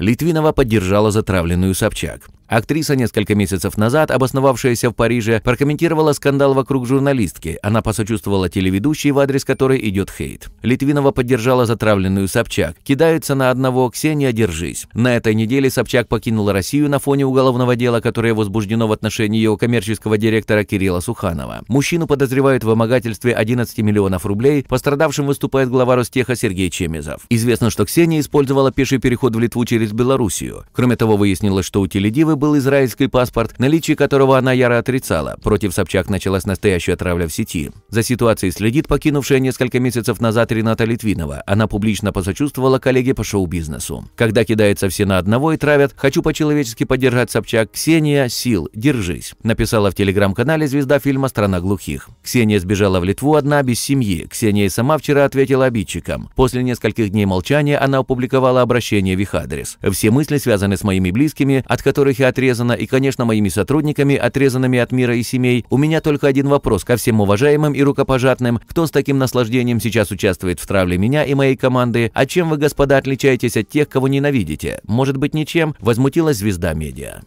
Литвинова поддержала затравленную Собчак. Актриса, несколько месяцев назад обосновавшаяся в Париже, прокомментировала скандал вокруг журналистки. Она посочувствовала телеведущей, в адрес которой идет хейт. Литвинова поддержала затравленную Собчак. Кидаются на одного «Ксения, держись». На этой неделе Собчак покинула Россию на фоне уголовного дела, которое возбуждено в отношении ее коммерческого директора Кирилла Суханова. Мужчину подозревают в вымогательстве 11 миллионов рублей. Пострадавшим выступает глава Ростеха Сергей Чемезов. Известно, что Ксения использовала пеший переход в Литву через Белоруссию. Кроме того, выяснилось, что у теледивы был израильский паспорт, наличие которого она яро отрицала. Против Собчак началась настоящая травля в сети. За ситуацией следит покинувшая несколько месяцев назад Рената Литвинова. Она публично посочувствовала коллеге по шоу-бизнесу. Когда кидаются все на одного и травят, хочу по-человечески поддержать Собчак. Ксения, сил, держись. Написала в телеграм-канале звезда фильма «Страна глухих». Ксения сбежала в Литву одна без семьи. Ксения и сама вчера ответила обидчикам. После нескольких дней молчания она опубликовала обращение в их адрес. Все мысли связаны с моими близкими, от которых я отрезана и, конечно, моими сотрудниками, отрезанными от мира и семей, у меня только один вопрос ко всем уважаемым и рукопожатным, кто с таким наслаждением сейчас участвует в травле меня и моей команды, а чем вы, господа, отличаетесь от тех, кого ненавидите? Может быть, ничем? Возмутилась звезда медиа.